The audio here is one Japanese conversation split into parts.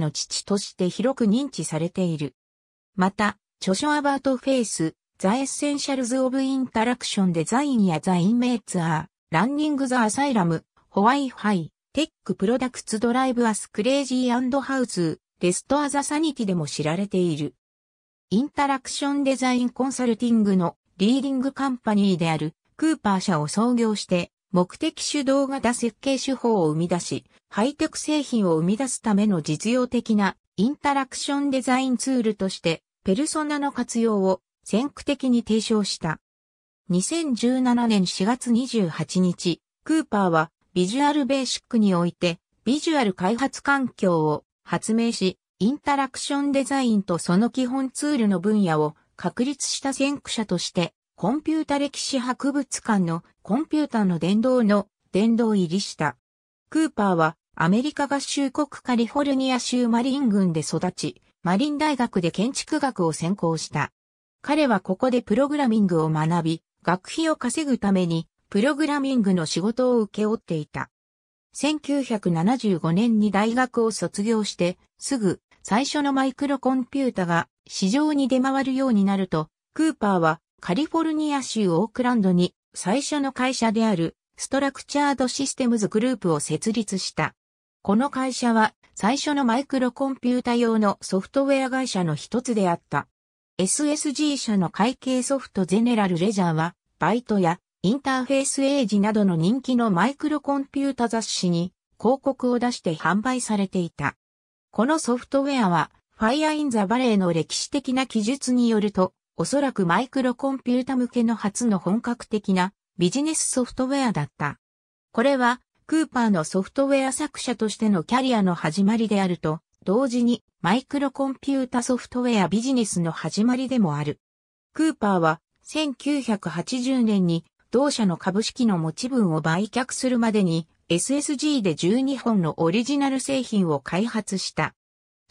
の父として広く認知されている。また、著書アバートフェイス、ザ・エッセンシャルズ・オブ・インタラクション・デザインやザ・インメイツ・アー、ランニング・ザ・アサイラム、ホワイ・ファイ、テック・プロダクツ・ドライブ・アス・クレイジー・ハウズ、レスト・アザ・サニティでも知られている。インタラクションデザインコンサルティングのリーディングカンパニーであるクーパー社を創業して目的主導型設計手法を生み出し、ハイテク製品を生み出すための実用的なインタラクションデザインツールとして、ペルソナの活用を先駆的に提唱した。2017年4月28日、クーパーはビジュアルベーシックにおいてビジュアル開発環境を発明し、インタラクションデザインとその基本ツールの分野を確立した先駆者としてコンピュータ歴史博物館のコンピュータの殿堂の殿堂入りした。クーパーはアメリカ合衆国カリフォルニア州マリン郡で育ち、マリン大学で建築学を専攻した。彼はここでプログラミングを学び、学費を稼ぐためにプログラミングの仕事を受け負っていた。1975年に大学を卒業して、すぐ最初のマイクロコンピュータが市場に出回るようになると、クーパーはカリフォルニア州オークランドに最初の会社であるストラクチャードシステムズグループを設立した。この会社は最初のマイクロコンピュータ用のソフトウェア会社の一つであった。SSG 社の会計ソフトゼネラルレジャーはバイトやインターフェースエイジなどの人気のマイクロコンピュータ雑誌に広告を出して販売されていた。このソフトウェアは Fire in the Valley の歴史的な記述によるとおそらくマイクロコンピュータ向けの初の本格的なビジネスソフトウェアだった。これは、クーパーのソフトウェア作者としてのキャリアの始まりであると、同時にマイクロコンピュータソフトウェアビジネスの始まりでもある。クーパーは1980年に同社の株式の持ち分を売却するまでに SSG で12本のオリジナル製品を開発した。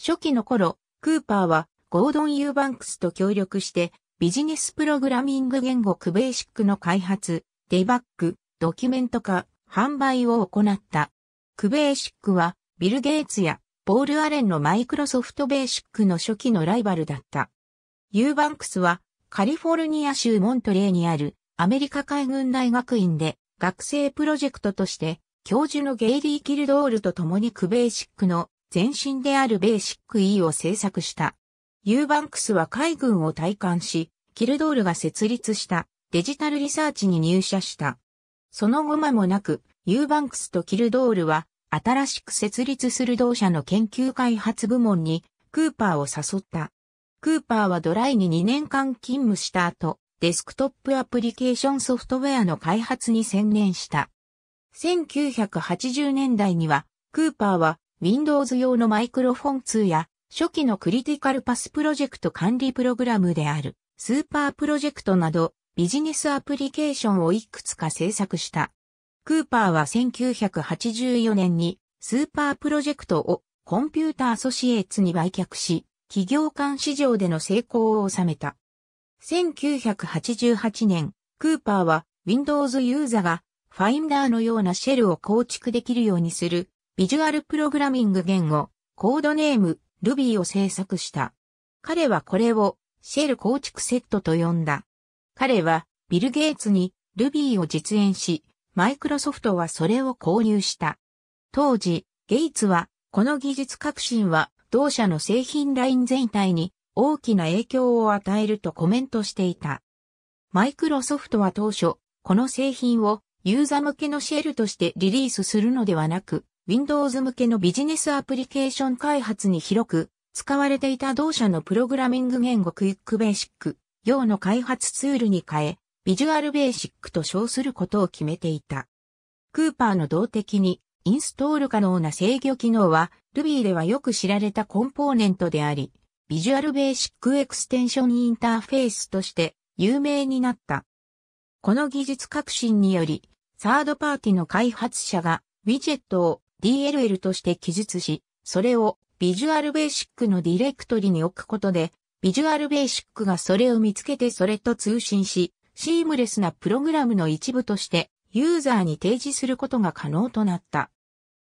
初期の頃、クーパーはゴードン・ユーバンクスと協力して、ビジネスプログラミング言語クベーシックの開発、デバッグ、ドキュメント化、販売を行った。クベーシックは、ビル・ゲイツや、ポール・アレンのマイクロソフトベーシックの初期のライバルだった。ユーバンクスは、カリフォルニア州モントレーにあるアメリカ海軍大学院で学生プロジェクトとして教授のゲイリー・キルドールと共にクベーシックの前身であるベーシック E を制作した。ユーバンクスは海軍を退官し、キルドールが設立したデジタルリサーチに入社した。その後間もなく、ユーバンクスとキルドールは、新しく設立する同社の研究開発部門に、クーパーを誘った。クーパーはドライに2年間勤務した後、デスクトップアプリケーションソフトウェアの開発に専念した。1980年代には、クーパーは Windows 用のマイクロフォン2や初期のクリティカルパスプロジェクト管理プログラムであるスーパープロジェクトなどビジネスアプリケーションをいくつか制作した。クーパーは1984年にスーパープロジェクトをコンピュータアソシエーツに売却し、企業間市場での成功を収めた。1988年、クーパーは Windows ユーザーが Finder のようなシェルを構築できるようにするビジュアルプログラミング言語、コードネームルビーを制作した。彼はこれをシェル構築セットと呼んだ。彼はビル・ゲイツにルビーを実演し、マイクロソフトはそれを購入した。当時、ゲイツはこの技術革新は同社の製品ライン全体に大きな影響を与えるとコメントしていた。マイクロソフトは当初、この製品をユーザ向けのシェルとしてリリースするのではなく、Windows 向けのビジネスアプリケーション開発に広く使われていた同社のプログラミング言語クイックベーシック用の開発ツールに変え、ビジュアルベーシックと称することを決めていた。クーパーの動的にインストール可能な制御機能は Ruby ではよく知られたコンポーネントであり、ビジュアルベーシックエクステンションインターフェースとして有名になった。この技術革新により、サードパーティの開発者がウィジェットを DLL として記述し、それをビジュアルベーシックのディレクトリに置くことで、ビジュアルベーシックがそれを見つけてそれと通信し、シームレスなプログラムの一部としてユーザーに提示することが可能となった。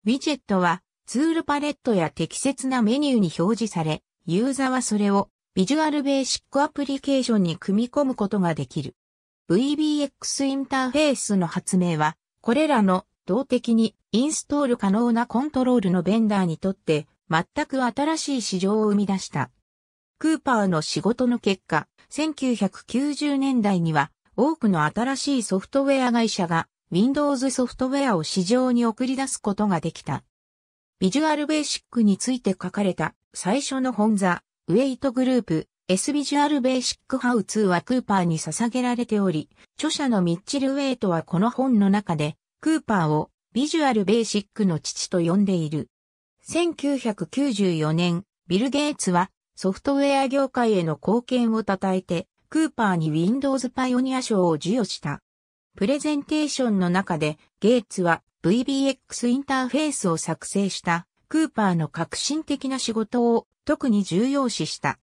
ウィジェットはツールパレットや適切なメニューに表示され、ユーザーはそれをビジュアルベーシックアプリケーションに組み込むことができる。VBX インターフェースの発明は、これらの動的にインストール可能なコントロールのベンダーにとって全く新しい市場を生み出した。クーパーの仕事の結果、1990年代には多くの新しいソフトウェア会社が Windows ソフトウェアを市場に送り出すことができた。ビジュアルベーシックについて書かれた最初の本座、ウェイトグループ、S ビジュアルベーシックハウツーはクーパーに捧げられており、著者のミッチル・ウェイトはこの本の中でクーパーをビジュアルベーシックの父と呼んでいる。1994年、ビル・ゲイツはソフトウェア業界への貢献を称えて、クーパーに Windows パイオニア賞を授与した。プレゼンテーションの中で、ゲイツは VBX インターフェースを作成したクーパーの革新的な仕事を特に重要視した。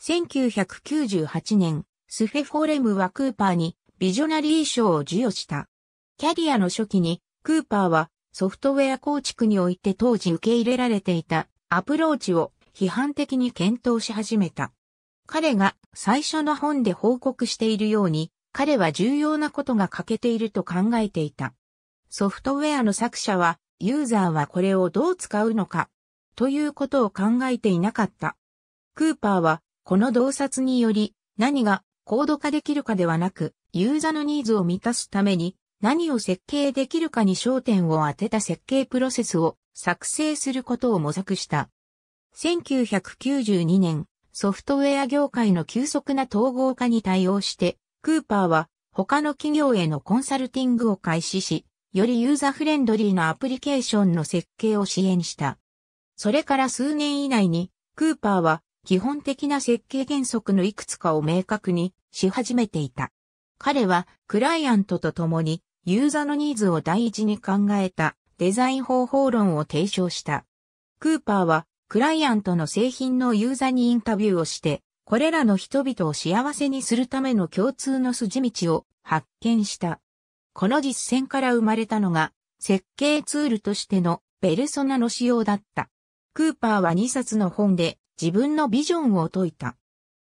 1998年、スフェフォーレムはクーパーにビジョナリー賞を授与した。キャリアの初期に、クーパーはソフトウェア構築において当時受け入れられていたアプローチを批判的に検討し始めた。彼が最初の本で報告しているように、彼は重要なことが欠けていると考えていた。ソフトウェアの作者は、ユーザーはこれをどう使うのか、ということを考えていなかった。クーパーは、この洞察により、何が高度化できるかではなく、ユーザーのニーズを満たすために、何を設計できるかに焦点を当てた設計プロセスを作成することを模索した。1992年、ソフトウェア業界の急速な統合化に対応して、クーパーは他の企業へのコンサルティングを開始し、よりユーザーフレンドリーなアプリケーションの設計を支援した。それから数年以内に、クーパーは基本的な設計原則のいくつかを明確にし始めていた。彼はクライアントと共にユーザのニーズを第一に考えたデザイン方法論を提唱した。クーパーはクライアントの製品のユーザーにインタビューをして、これらの人々を幸せにするための共通の筋道を発見した。この実践から生まれたのが設計ツールとしてのペルソナの仕様だった。クーパーは2冊の本で自分のビジョンを説いた。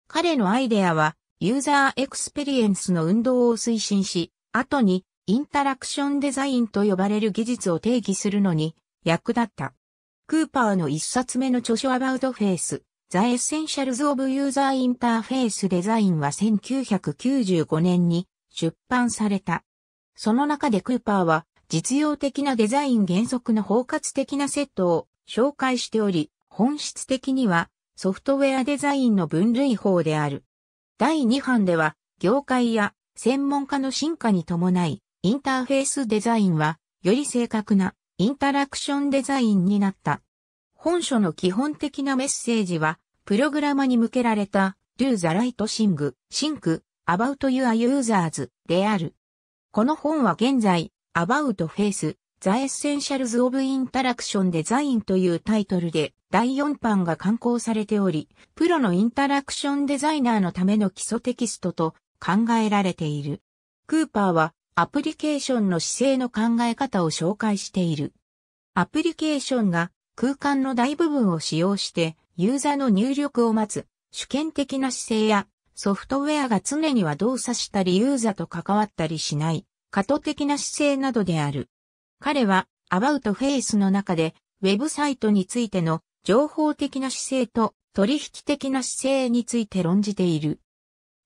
彼のアイデアはユーザーエクスペリエンスの運動を推進し、後にインタラクションデザインと呼ばれる技術を定義するのに役立った。クーパーの一冊目の著書 About Face The Essentials of User Interface Design は1995年に出版された。その中でクーパーは実用的なデザイン原則の包括的なセットを紹介しており、本質的にはソフトウェアデザインの分類法である。第2版では、業界や専門家の進化に伴い、インターフェースデザインは、より正確なインタラクションデザインになった。本書の基本的なメッセージは、プログラマに向けられた、Do the right thing, s y n c about your users である。この本は現在、About Face ザ・エッセンシャルズ・オブ・インタラクション・デザインというタイトルで第4版が刊行されており、プロのインタラクションデザイナーのための基礎テキストと考えられている。クーパーはアプリケーションの姿勢の考え方を紹介している。アプリケーションが空間の大部分を使用してユーザーの入力を待つ主権的な姿勢やソフトウェアが常には動作したりユーザーと関わったりしない過渡的な姿勢などである。彼は、アバウトフェイスの中で、ウェブサイトについての情報的な姿勢と取引的な姿勢について論じている。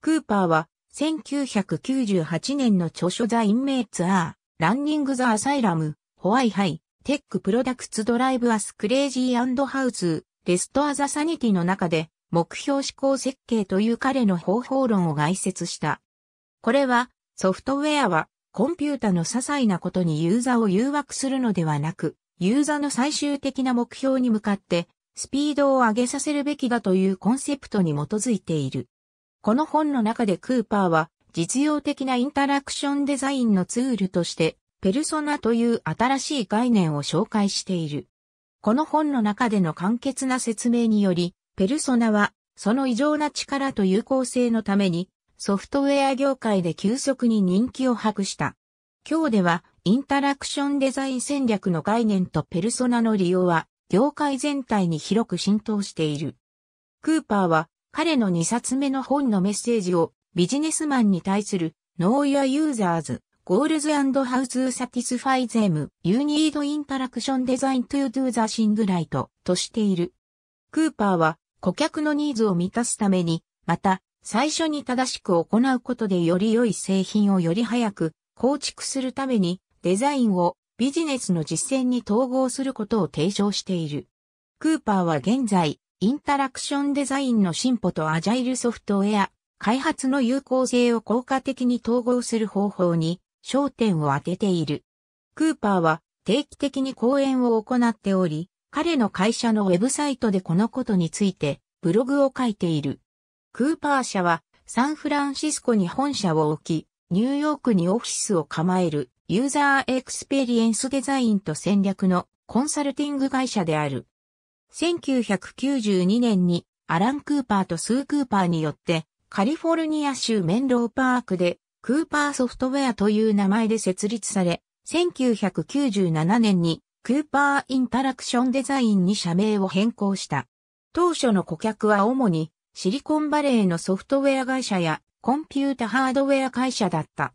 クーパーは、1998年の著書ザ・インメイツ・アー、ランニング・ザ・アサイラム、ホワイ・ハイ、テック・プロダクツ・ドライブ・アス・クレイジー・ハウス、レスト・ア・ザ・サニティの中で、目標思考設計という彼の方法論を概説した。これは、ソフトウェアはコンピュータの些細なことにユーザーを誘惑するのではなく、ユーザの最終的な目標に向かって、スピードを上げさせるべきだというコンセプトに基づいている。この本の中でクーパーは、実用的なインタラクションデザインのツールとして、ペルソナという新しい概念を紹介している。この本の中での簡潔な説明により、ペルソナは、その異常な力と有効性のために、ソフトウェア業界で急速に人気を博した。今日では、インタラクションデザイン戦略の概念とペルソナの利用は、業界全体に広く浸透している。クーパーは、彼の2冊目の本のメッセージを、ビジネスマンに対する、ノーやユーザーズ、ゴールズハウスサティスファイゼム、ユ f ニード・インタラクション・デザイン・トゥ・ドゥ t i o n d e s i としている。クーパーは顧客のニーズを満たすために、また最初に正しく行うことでより良い製品をより早く構築するためにデザインをビジネスの実践に統合することを提唱している。クーパーは現在、インタラクションデザインの進歩とアジャイルソフトウェア、開発の有効性を効果的に統合する方法に焦点を当てている。クーパーは定期的に講演を行っており、彼の会社のウェブサイトでこのことについてブログを書いている。クーパー社はサンフランシスコに本社を置き、ニューヨークにオフィスを構えるユーザーエクスペリエンスデザインと戦略のコンサルティング会社である。1992年にアラン・クーパーとスー・クーパーによってカリフォルニア州メンローパークでクーパーソフトウェアという名前で設立され、1997年にクーパーインタラクションデザインに社名を変更した。当初の顧客は主にシリコンバレーのソフトウェア会社やコンピュータハードウェア会社だった。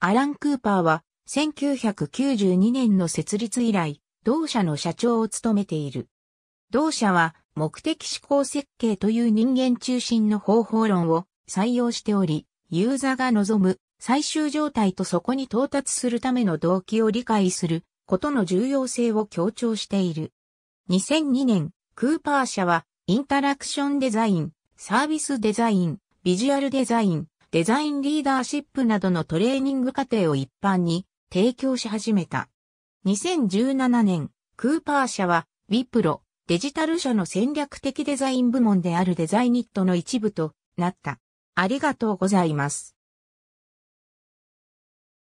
アラン・クーパーは1992年の設立以来、同社の社長を務めている。同社は目的思考設計という人間中心の方法論を採用しており、ユーザーが望む最終状態とそこに到達するための動機を理解することの重要性を強調している。2002年、クーパー社はインタラクションデザイン、サービスデザイン、ビジュアルデザイン、デザインリーダーシップなどのトレーニング過程を一般に提供し始めた。2017年、クーパー社は、ウィプロ、デジタル社の戦略的デザイン部門であるデザイニットの一部となった。ありがとうございます。